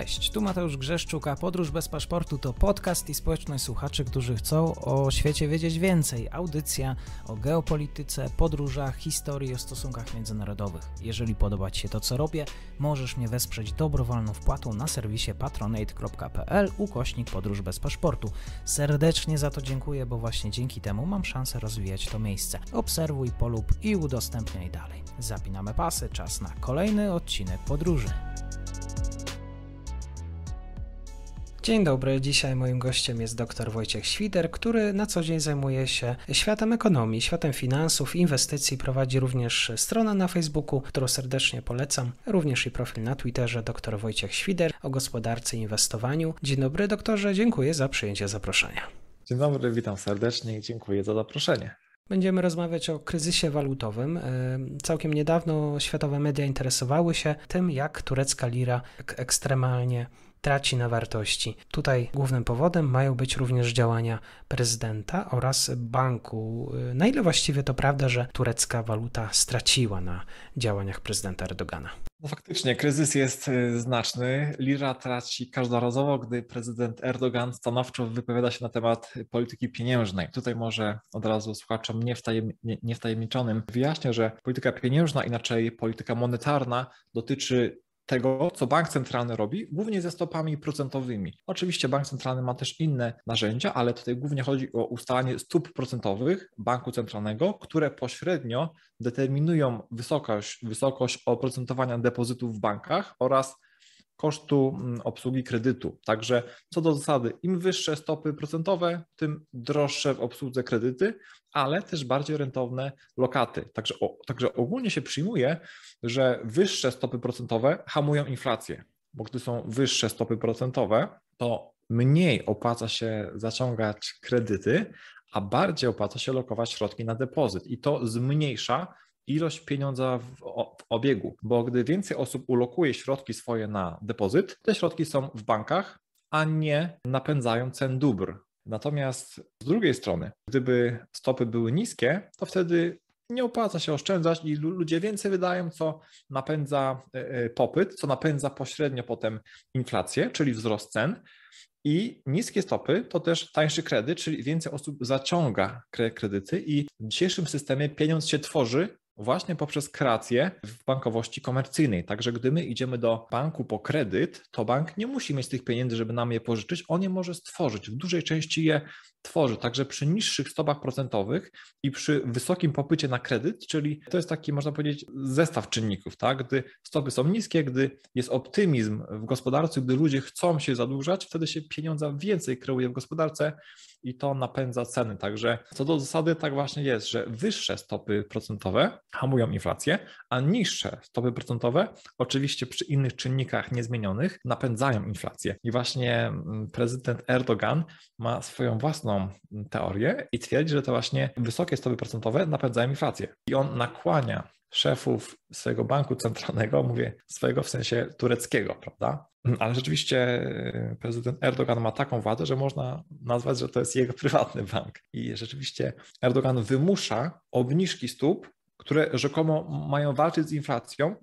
Cześć, tu Mateusz Grzeszczuk, a Podróż bez paszportu to podcast i społeczność słuchaczy, którzy chcą o świecie wiedzieć więcej. Audycja o geopolityce, podróżach, historii, o stosunkach międzynarodowych. Jeżeli podoba Ci się to, co robię, możesz mnie wesprzeć dobrowolną wpłatą na serwisie patronate.pl ukośnik Podróż bez paszportu. Serdecznie za to dziękuję, bo właśnie dzięki temu mam szansę rozwijać to miejsce. Obserwuj, polub i udostępniaj dalej. Zapinamy pasy, czas na kolejny odcinek podróży. Dzień dobry, dzisiaj moim gościem jest dr Wojciech Świder, który na co dzień zajmuje się światem ekonomii, światem finansów, inwestycji, prowadzi również stronę na Facebooku, którą serdecznie polecam, również i profil na Twitterze dr Wojciech Świder o gospodarce i inwestowaniu. Dzień dobry doktorze, dziękuję za przyjęcie zaproszenia. Dzień dobry, witam serdecznie i dziękuję za zaproszenie. Będziemy rozmawiać o kryzysie walutowym. E, całkiem niedawno światowe media interesowały się tym, jak turecka lira ekstremalnie traci na wartości. Tutaj głównym powodem mają być również działania prezydenta oraz banku. E, na ile właściwie to prawda, że turecka waluta straciła na działaniach prezydenta Erdogana? No faktycznie, kryzys jest y, znaczny. Lira traci każdorazowo, gdy prezydent Erdogan stanowczo wypowiada się na temat y, polityki pieniężnej. Tutaj może od razu słuchaczom nie, niewtajemniczonym wyjaśnię, że polityka pieniężna, inaczej polityka monetarna, dotyczy tego, co bank centralny robi, głównie ze stopami procentowymi. Oczywiście bank centralny ma też inne narzędzia, ale tutaj głównie chodzi o ustalanie stóp procentowych banku centralnego, które pośrednio determinują wysokość, wysokość oprocentowania depozytów w bankach oraz kosztu mm, obsługi kredytu. Także co do zasady, im wyższe stopy procentowe, tym droższe w obsłudze kredyty, ale też bardziej rentowne lokaty. Także, o, także ogólnie się przyjmuje, że wyższe stopy procentowe hamują inflację, bo gdy są wyższe stopy procentowe, to mniej opłaca się zaciągać kredyty, a bardziej opłaca się lokować środki na depozyt i to zmniejsza ilość pieniądza w, obiegu, bo gdy więcej osób ulokuje środki swoje na depozyt, te środki są w bankach, a nie napędzają cen dóbr. Natomiast z drugiej strony, gdyby stopy były niskie, to wtedy nie opłaca się oszczędzać i ludzie więcej wydają, co napędza e, e, popyt, co napędza pośrednio potem inflację, czyli wzrost cen. I niskie stopy to też tańszy kredyt, czyli więcej osób zaciąga kredyty i w dzisiejszym systemie pieniądz się tworzy, właśnie poprzez kreację w bankowości komercyjnej. Także gdy my idziemy do banku po kredyt, to bank nie musi mieć tych pieniędzy, żeby nam je pożyczyć, on je może stworzyć, w dużej części je tworzy. Także przy niższych stopach procentowych i przy wysokim popycie na kredyt, czyli to jest taki, można powiedzieć, zestaw czynników, tak? Gdy stopy są niskie, gdy jest optymizm w gospodarce, gdy ludzie chcą się zadłużać, wtedy się pieniądza więcej kreuje w gospodarce, i to napędza ceny. Także co do zasady tak właśnie jest, że wyższe stopy procentowe hamują inflację, a niższe stopy procentowe oczywiście przy innych czynnikach niezmienionych napędzają inflację. I właśnie mm, prezydent Erdogan ma swoją własną mm, teorię i twierdzi, że to właśnie wysokie stopy procentowe napędzają inflację. I on nakłania szefów swojego banku centralnego, mówię swojego w sensie tureckiego, prawda? Mm, ale rzeczywiście e, prezydent Erdogan ma taką władzę, że można nazwać, że to jest jego prywatny bank. I rzeczywiście Erdogan wymusza obniżki stóp, które rzekomo mają walczyć z inflacją,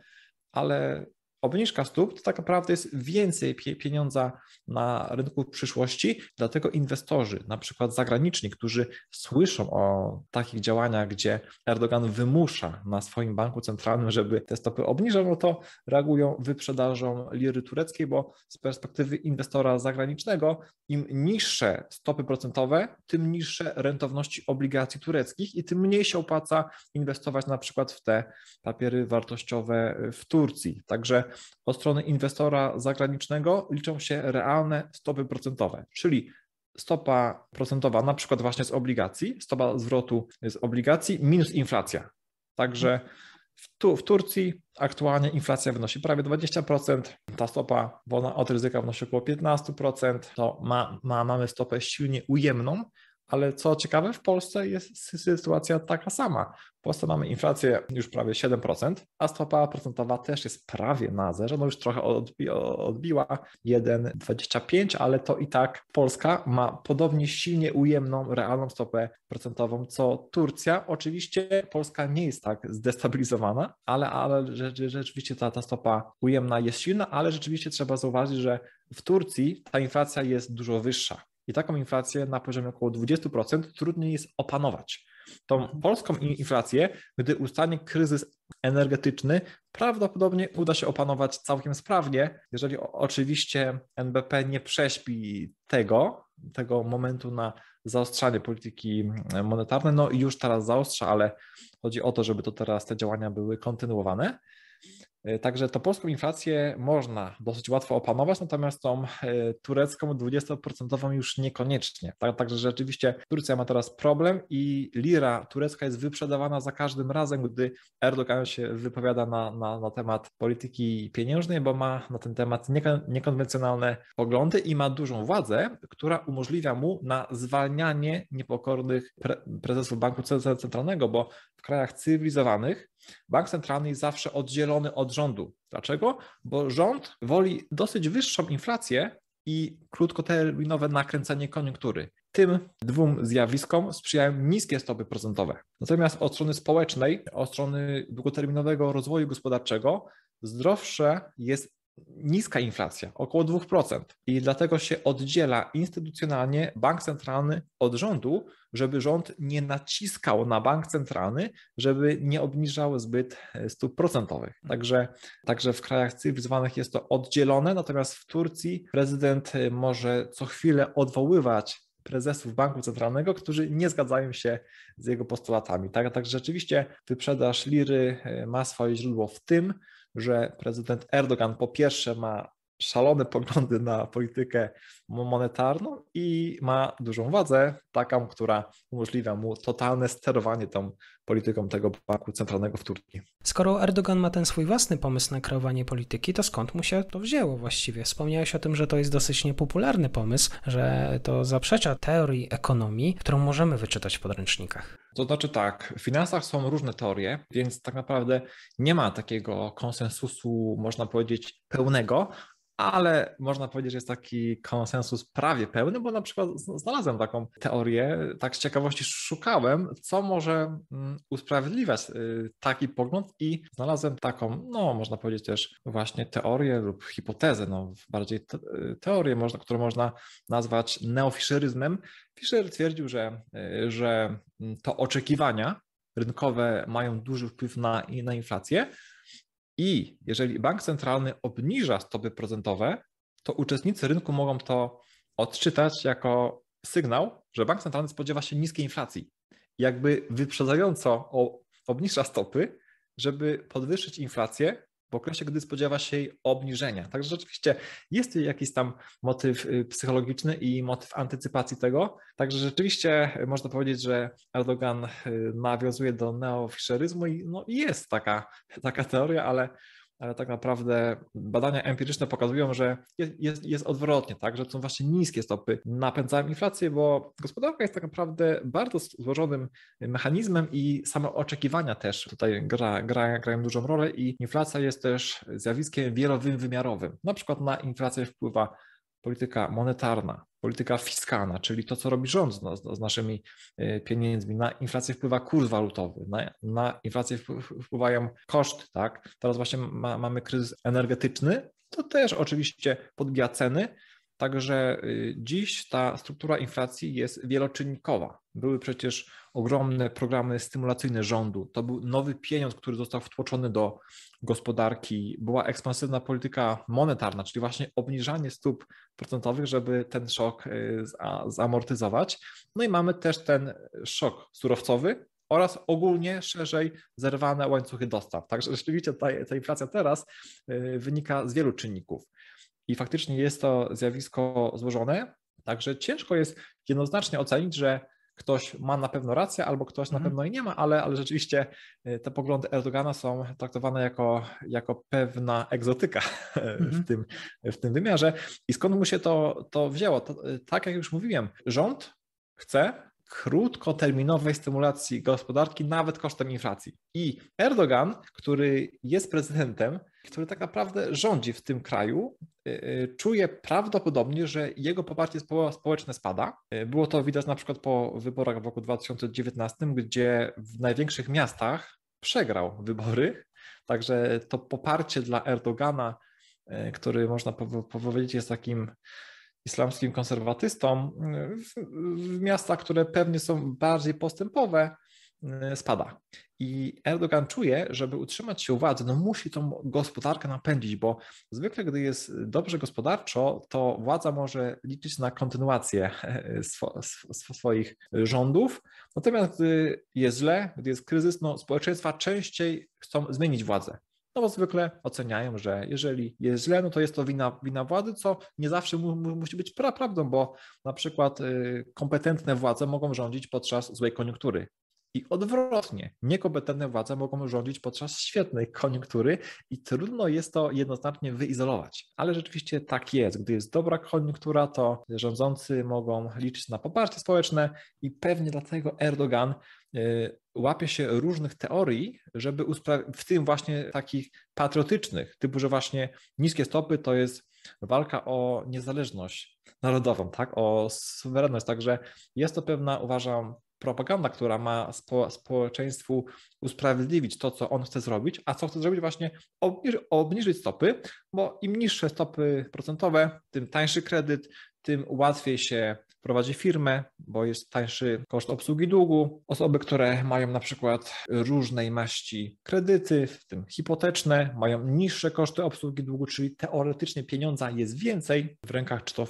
ale obniżka stóp to tak naprawdę jest więcej pieniądza na rynku w przyszłości, dlatego inwestorzy, na przykład zagraniczni, którzy słyszą o takich działaniach, gdzie Erdogan wymusza na swoim banku centralnym, żeby te stopy obniżał, no to reagują wyprzedażą liry tureckiej, bo z perspektywy inwestora zagranicznego im niższe stopy procentowe, tym niższe rentowności obligacji tureckich i tym mniej się opłaca inwestować na przykład w te papiery wartościowe w Turcji. Także od strony inwestora zagranicznego liczą się realne stopy procentowe, czyli stopa procentowa na przykład właśnie z obligacji, stopa zwrotu z obligacji minus inflacja. Także w, tu, w Turcji aktualnie inflacja wynosi prawie 20%, ta stopa wolna od ryzyka wynosi około 15%, to ma, ma, mamy stopę silnie ujemną, ale co ciekawe, w Polsce jest sytuacja taka sama. W Polsce mamy inflację już prawie 7%, a stopa procentowa też jest prawie na zerze. No już trochę odbi odbiła 1,25, ale to i tak Polska ma podobnie silnie ujemną realną stopę procentową co Turcja. Oczywiście Polska nie jest tak zdestabilizowana, ale, ale rzeczywiście ta, ta stopa ujemna jest silna, ale rzeczywiście trzeba zauważyć, że w Turcji ta inflacja jest dużo wyższa i taką inflację na poziomie około 20% trudniej jest opanować. Tą mhm. polską inflację, gdy ustanie kryzys energetyczny, prawdopodobnie uda się opanować całkiem sprawnie, jeżeli oczywiście NBP nie prześpi tego, tego momentu na zaostrzanie polityki e, monetarnej. No już teraz zaostrza, ale chodzi o to, żeby to teraz te działania były kontynuowane. E, także to polską inflację można dosyć łatwo opanować, natomiast tą e, turecką 20% już niekoniecznie. Także rzeczywiście Turcja ma teraz problem i lira turecka jest wyprzedawana za każdym razem, gdy Erdogan się wypowiada na, na, na temat polityki pieniężnej, bo ma na ten temat niekon, niekonwencjonalne poglądy i ma dużą władzę, która umożliwia mu na zwalnianie niepokornych pre, prezesów banku centralnego, bo w krajach cywilizowanych Bank centralny jest zawsze oddzielony od rządu. Dlaczego? Bo rząd woli dosyć wyższą inflację i krótkoterminowe nakręcenie koniunktury. Tym dwóm zjawiskom sprzyjają niskie stopy procentowe. Natomiast od strony społecznej, od strony długoterminowego rozwoju gospodarczego, zdrowsze jest niska inflacja, około 2%. I dlatego się oddziela instytucjonalnie bank centralny od rządu, żeby rząd nie naciskał na bank centralny, żeby nie obniżał zbyt e, stóp procentowych. Mhm. Także, także w krajach cywilizowanych jest to oddzielone, natomiast w Turcji prezydent e, może co chwilę odwoływać prezesów banku centralnego, którzy nie zgadzają się z jego postulatami. Tak, tak rzeczywiście wyprzedaż liry e, ma swoje źródło w tym, że prezydent Erdogan po pierwsze ma szalone poglądy na politykę monetarną i ma dużą wadzę, taką, która umożliwia mu totalne sterowanie tą polityką tego banku centralnego w Turcji. Skoro Erdogan ma ten swój własny pomysł na kreowanie polityki, to skąd mu się to wzięło właściwie? Wspomniałeś o tym, że to jest dosyć niepopularny pomysł, że to zaprzecza teorii ekonomii, którą możemy wyczytać w podręcznikach. To znaczy tak, w finansach są różne teorie, więc tak naprawdę nie ma takiego konsensusu, można powiedzieć, pełnego, ale można powiedzieć, że jest taki konsensus prawie pełny, bo na przykład znalazłem taką teorię, tak z ciekawości szukałem, co może mm, usprawiedliwiać y, taki pogląd i znalazłem taką, no można powiedzieć też właśnie teorię lub hipotezę, no bardziej y, teorię, można, którą można nazwać neofiszeryzmem. Fischer twierdził, że, y, że mm, to oczekiwania rynkowe mają duży wpływ na, na inflację, i jeżeli bank centralny obniża stopy procentowe, to uczestnicy rynku mogą to odczytać jako sygnał, że bank centralny spodziewa się niskiej inflacji. Jakby wyprzedzająco obniża stopy, żeby podwyższyć inflację, w okresie, gdy spodziewa się jej obniżenia. Także rzeczywiście jest jakiś tam motyw y, psychologiczny i motyw antycypacji tego. Także rzeczywiście y, można powiedzieć, że Erdogan y, nawiązuje do neofisheryzmu i no, jest taka, taka teoria, ale ale tak naprawdę badania empiryczne pokazują, że jest, jest, jest odwrotnie, tak, że są właśnie niskie stopy napędzają inflację, bo gospodarka jest tak naprawdę bardzo złożonym mechanizmem i same oczekiwania też tutaj gra, gra, grają dużą rolę i inflacja jest też zjawiskiem wielowymiarowym. Na przykład na inflację wpływa polityka monetarna, polityka fiskalna, czyli to, co robi rząd z, no, z naszymi e, pieniędzmi. Na inflację wpływa kurs walutowy, na, na inflację wpływają koszty. Tak? Teraz właśnie ma, mamy kryzys energetyczny, to też oczywiście podbija ceny. Także y, dziś ta struktura inflacji jest wieloczynnikowa. Były przecież ogromne programy stymulacyjne rządu. To był nowy pieniądz, który został wtłoczony do gospodarki. Była ekspansywna polityka monetarna, czyli właśnie obniżanie stóp procentowych, żeby ten szok y, zamortyzować. No i mamy też ten szok surowcowy, oraz ogólnie szerzej zerwane łańcuchy dostaw. Także rzeczywiście ta, ta, inflacja teraz y, wynika z wielu czynników i faktycznie jest to zjawisko złożone, także ciężko jest jednoznacznie ocenić, że ktoś ma na pewno rację, albo ktoś na mhm. pewno i nie ma, ale, ale rzeczywiście y, te poglądy Erdogana są traktowane jako, jako pewna egzotyka e, w, mhm. tym, w tym wymiarze. I skąd mu się to, to wzięło? To, y, tak jak już mówiłem, rząd chce, krótkoterminowej stymulacji gospodarki nawet kosztem inflacji. I Erdogan, który jest prezydentem, który tak naprawdę rządzi w tym kraju, y, y, czuje prawdopodobnie, że jego poparcie społeczne spada. Y, było to widać na przykład po wyborach w roku 2019, gdzie w największych miastach przegrał wybory. Także to poparcie dla Erdogana, który można powiedzieć jest takim islamskim konserwatystom y, w, w miastach, które pewnie są bardziej postępowe, y, spada. I Erdogan czuje, żeby utrzymać się władzy, no musi tą gospodarkę napędzić, bo zwykle, gdy jest dobrze gospodarczo, to władza może liczyć na kontynuację e, swoich rządów. Natomiast gdy jest źle, gdy jest kryzys, no społeczeństwa częściej chcą zmienić władzę no bo zwykle oceniają, że jeżeli jest źle, no to jest to wina, wina władzy, co nie zawsze mu, mu, musi być pra prawdą, bo na przykład y, kompetentne władze mogą rządzić podczas złej koniunktury. I odwrotnie, niekompetentne władze mogą rządzić podczas świetnej koniunktury i trudno jest to jednoznacznie wyizolować. Ale rzeczywiście tak jest. Gdy jest dobra koniunktura, to rządzący mogą liczyć na poparcie społeczne i pewnie dlatego Erdogan E, łapie się różnych teorii, żeby w tym właśnie takich patriotycznych, typu, że właśnie niskie stopy to jest walka o niezależność narodową, tak, o suwerenność. Także jest to pewna, uważam, propaganda, która ma spo, społeczeństwu usprawiedliwić to, co on chce zrobić, a co chce zrobić właśnie obniżyć stopy, bo im niższe stopy procentowe, tym tańszy kredyt, tym łatwiej się prowadzi firmę, bo jest tańszy koszt obsługi długu. Osoby, które mają na przykład różnej maści kredyty, w tym hipoteczne, mają niższe koszty obsługi długu, czyli teoretycznie pieniądza jest więcej w rękach czy to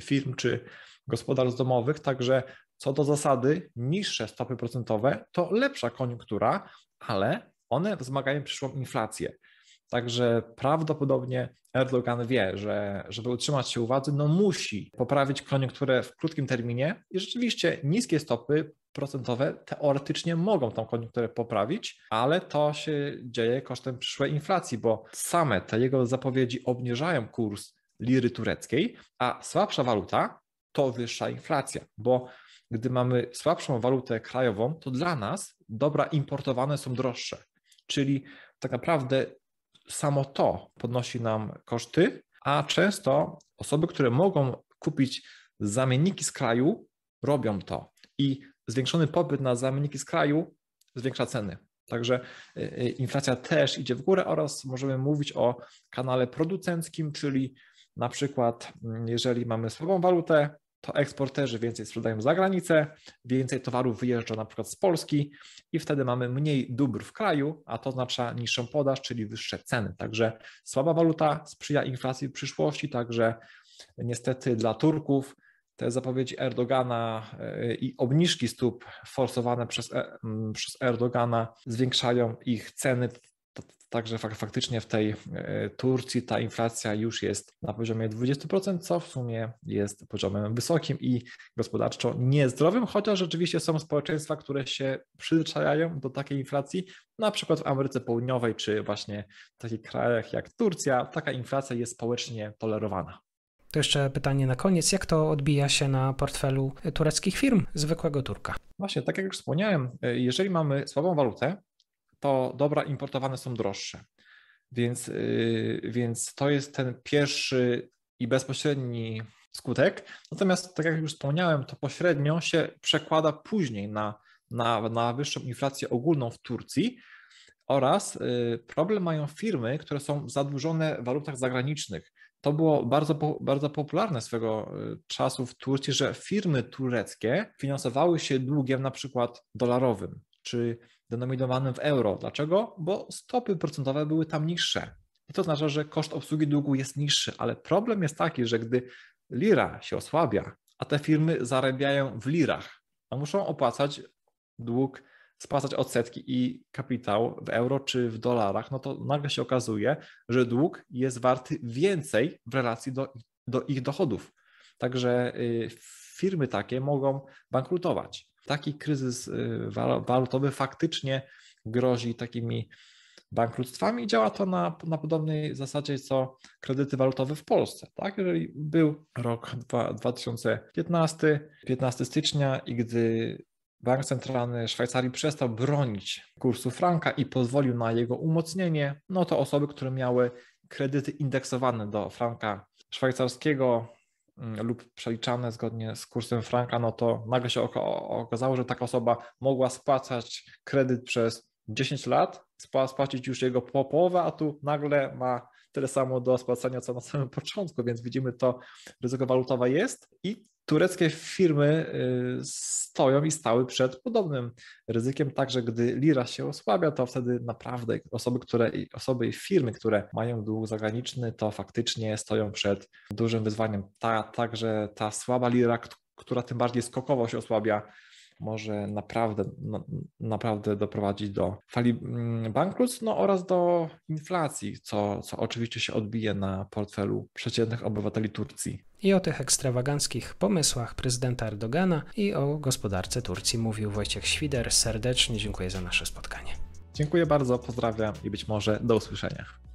firm, czy gospodarstw domowych, także co do zasady niższe stopy procentowe to lepsza koniunktura, ale one wzmagają przyszłą inflację. Także prawdopodobnie Erdogan wie, że żeby utrzymać się u władzy, no musi poprawić koniunkturę w krótkim terminie i rzeczywiście niskie stopy procentowe teoretycznie mogą tą koniunkturę poprawić, ale to się dzieje kosztem przyszłej inflacji, bo same te jego zapowiedzi obniżają kurs liry tureckiej, a słabsza waluta to wyższa inflacja, bo gdy mamy słabszą walutę krajową, to dla nas dobra importowane są droższe. Czyli tak naprawdę samo to podnosi nam koszty, a często osoby, które mogą kupić zamienniki z kraju, robią to. I zwiększony popyt na zamienniki z kraju zwiększa ceny. Także y, y, inflacja też idzie w górę oraz możemy mówić o kanale producenckim, czyli na przykład mm, jeżeli mamy słabą walutę, to eksporterzy więcej sprzedają za granicę, więcej towarów wyjeżdża na przykład z Polski i wtedy mamy mniej dóbr w kraju, a to oznacza niższą podaż, czyli wyższe ceny. Także słaba waluta sprzyja inflacji w przyszłości, także niestety dla Turków te zapowiedzi Erdogana e, i obniżki stóp forsowane przez, e, przez Erdogana zwiększają ich ceny Także faktycznie w tej e, Turcji ta inflacja już jest na poziomie 20%, co w sumie jest poziomem wysokim i gospodarczo niezdrowym, chociaż rzeczywiście są społeczeństwa, które się przyzwyczajają do takiej inflacji. Na przykład w Ameryce Południowej, czy właśnie w takich krajach jak Turcja, taka inflacja jest społecznie tolerowana. To jeszcze pytanie na koniec. Jak to odbija się na portfelu tureckich firm, zwykłego Turka? Właśnie, tak jak już wspomniałem, e, jeżeli mamy słabą walutę, to dobra importowane są droższe. Więc, y, więc to jest ten pierwszy i bezpośredni skutek. Natomiast, tak jak już wspomniałem, to pośrednio się przekłada później na, na, na wyższą inflację ogólną w Turcji oraz y, problem mają firmy, które są zadłużone w walutach zagranicznych. To było bardzo, bardzo popularne swego y, czasu w Turcji, że firmy tureckie finansowały się długiem na przykład dolarowym czy denominowanym w euro. Dlaczego? Bo stopy procentowe były tam niższe. I to oznacza, że koszt obsługi długu jest niższy, ale problem jest taki, że gdy lira się osłabia, a te firmy zarabiają w lirach, a muszą opłacać dług, spłacać odsetki i kapitał w euro czy w dolarach, no to nagle się okazuje, że dług jest warty więcej w relacji do, do ich dochodów. Także y, firmy takie mogą bankrutować. Taki kryzys y, walutowy faktycznie grozi takimi bankructwami. Działa to na, na podobnej zasadzie co kredyty walutowe w Polsce. Tak? Jeżeli był rok 2015, 15 stycznia i gdy Bank Centralny Szwajcarii przestał bronić kursu franka i pozwolił na jego umocnienie, no to osoby, które miały kredyty indeksowane do franka szwajcarskiego Mm, lub przeliczane zgodnie z kursem franka, no to nagle się okazało, że taka osoba mogła spłacać kredyt przez 10 lat, spłacić już jego po połowę, a tu nagle ma tyle samo do spłacania, co na samym początku, więc widzimy to ryzyko walutowe jest i tureckie firmy y, stoją i stały przed podobnym ryzykiem, także gdy lira się osłabia, to wtedy naprawdę osoby, które, osoby i firmy, które mają dług zagraniczny, to faktycznie stoją przed dużym wyzwaniem. Ta, także ta słaba lira, która tym bardziej skokowo się osłabia, może naprawdę, no, naprawdę doprowadzić do fali mm, bankructw no, oraz do inflacji, co, co oczywiście się odbije na portfelu przeciętnych obywateli Turcji. I o tych ekstrawaganckich pomysłach prezydenta Erdogana i o gospodarce Turcji mówił Wojciech Świder. Serdecznie dziękuję za nasze spotkanie. Dziękuję bardzo, pozdrawiam i być może do usłyszenia.